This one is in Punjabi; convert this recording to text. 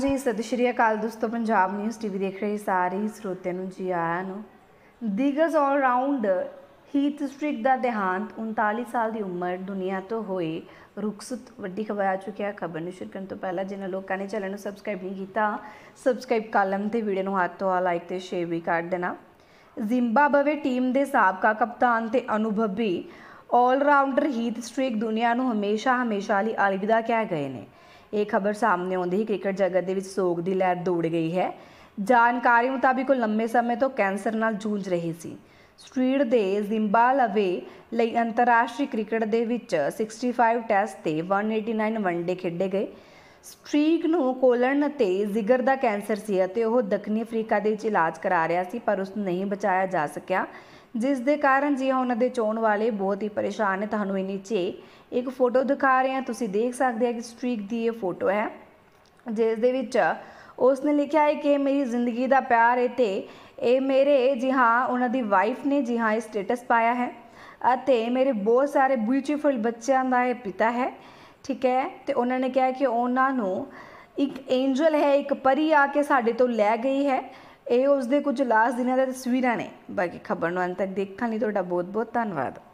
ਜੀ ਸਤਿ ਸ਼੍ਰੀ ਅਕਾਲ ਦੋਸਤੋ ਪੰਜਾਬ ਨਿਊਜ਼ ਟੀਵੀ ਦੇਖ ਰਹੇ ਸਾਰੇ ਹੀ ਸਰੋਤਿਆਂ ਨੂੰ ਜੀ ਆਇਆਂ ਨੂੰ ਆਲ 올ਰਾਊਂਡਰ ਹੀਥ ਸਟ੍ਰਿਕ ਦਾ ਦੇਹਾਂਤ 39 ਸਾਲ ਦੀ ਉਮਰ ਦੁਨੀਆ ਤੋਂ ਹੋਏ ਰੁਕਸਤ ਵੱਡੀ ਖਬਰ ਆ ਚੁੱਕਿਆ ਖਬਰ ਨੂੰ ਸ਼ੁਰੂ ਕਰਨ ਤੋਂ ਪਹਿਲਾਂ ਜਿਨ੍ਹਾਂ ਲੋਕਾਂ ਨੇ ਚੈਨਲ ਨੂੰ ਸਬਸਕ੍ਰਾਈਬ ਨਹੀਂ ਕੀਤਾ ਸਬਸਕ੍ਰਾਈਬ ਕਾਲਮ ਤੇ ਵੀਡੀਓ ਨੂੰ ਹੱਥ ਤੋਂ ਆ ਲਾਈਕ ਤੇ ਸ਼ੇਅਰ ਵੀ ਕਰ ਦੇਣਾ ਜ਼ਿੰਬਾਬਵੇ ਟੀਮ ਦੇ ਸਾਬਕਾ ਕਪਤਾਨ ਤੇ ਅਨੁਭਵੀ 올ਰਾਊਂਡਰ ਹੀਥ ਸਟ੍ਰਿਕ ਦੁਨੀਆ ਨੂੰ ਹਮੇਸ਼ਾ ਹਮੇਸ਼ਾ ਲਈ ਅਲਵਿਦਾ ਕਹਿ ਗਏ ਨੇ ਇਹ ਖਬਰ ਸਾਹਮਣੇ ਆਉਂਦੀ ਹੀ ਕ੍ਰਿਕਟ ਜਗਤ ਦੇ ਵਿੱਚ ਸੋਗ ਦੀ ਲਹਿਰ ਦੌੜ ਗਈ ਹੈ ਜਾਣਕਾਰੀ ਮੁਤਾਬਿਕ ਉਹ ਲੰਮੇ ਸਮੇਂ ਤੋਂ ਕੈਂਸਰ ਨਾਲ ਜੂਝ ਰਹੀ ਸੀ ਸਟਰੀਟ ਦੇ ਜ਼ਿੰਬਾਬਵੇ ਲਈ ਅੰਤਰਰਾਸ਼ਟਰੀ ਕ੍ਰਿਕਟ ਦੇ ਵਿੱਚ 65 ਟੈਸਟ ਤੇ 189 ਵਨਡੇ ਖੇਡੇ ਗਏ ਸਟ੍ਰੀਕ ਨੂੰ ਕੋਲਨ ਅਤੇ ਜਿਗਰ ਦਾ ਕੈਂਸਰ ਸੀ ਅਤੇ ਉਹ ਦੱਖਣੀ ਅਫਰੀਕਾ ਦੇ ਵਿੱਚ ਇਲਾਜ ਕਰਾ ਰਿਹਾ ਸੀ ਪਰ ਉਸ ਨੂੰ ਨਹੀਂ ਬਚਾਇਆ ਜਾ ਸਕਿਆ ਜਿਸ ਦੇ ਕਾਰਨ ਜੀ ਉਹਨਾਂ ਦੇ ਚੋਣ ਵਾਲੇ ਬਹੁਤ ਹੀ ਪਰੇਸ਼ਾਨ ਨੇ ਤੁਹਾਨੂੰ ਇਹ ਨੀਚੇ ਇੱਕ ਫੋਟੋ ਦਿਖਾ ਰਹੇ ਹਾਂ ਤੁਸੀਂ ਦੇਖ ਸਕਦੇ ਆ ਕਿ ਸਟ੍ਰੀਕ ਦੀ ਇਹ ਫੋਟੋ ਹੈ ਜਿਸ ਦੇ ਵਿੱਚ ਉਸ ਨੇ ਲਿਖਿਆ ਹੈ ਕਿ ਮੇਰੀ ਜ਼ਿੰਦਗੀ ਦਾ ਪਿਆਰ ਹੈ ਤੇ ਇਹ ਮੇਰੇ ਜੀ ਹਾਂ ਉਹਨਾਂ ਦੀ ਵਾਈਫ ਨੇ ਜੀ ਹਾਂ ਇਹ ਸਟੇਟਸ ਪਾਇਆ ਹੈ ਅਤੇ ਮੇਰੇ ਬਹੁਤ ਸਾਰੇ ਬਿਊਟੀਫੁਲ ਬੱਚਿਆਂ ਦਾ ਇਹ ਪਿਤਾ ਹੈ ਠੀਕ ਹੈ ਤੇ ਉਹਨਾਂ ਨੇ ਕਿਹਾ ਕਿ ਉਹਨਾਂ ਨੂੰ ਇੱਕ ਐਂਜਲ ਹੈ ਇੱਕ ਪਰੀ ਆ ਕੇ ਸਾਡੇ ਤੋਂ ਲੈ ਗਈ ਹੈ ਇਹ ਉਸ ਦੇ ਕੁਝ ਲਾਸਟ ਦਿਨਾਂ ਦੀਆਂ ਤਸਵੀਰਾਂ ਨੇ ਬਾਕੀ ਖਬਰ ਨੂੰ ਅੰਤ ਤੱਕ ਦੇਖਣ ਲਈ ਤੁਹਾਡਾ ਬਹੁਤ ਬਹੁਤ ਧੰਨਵਾਦ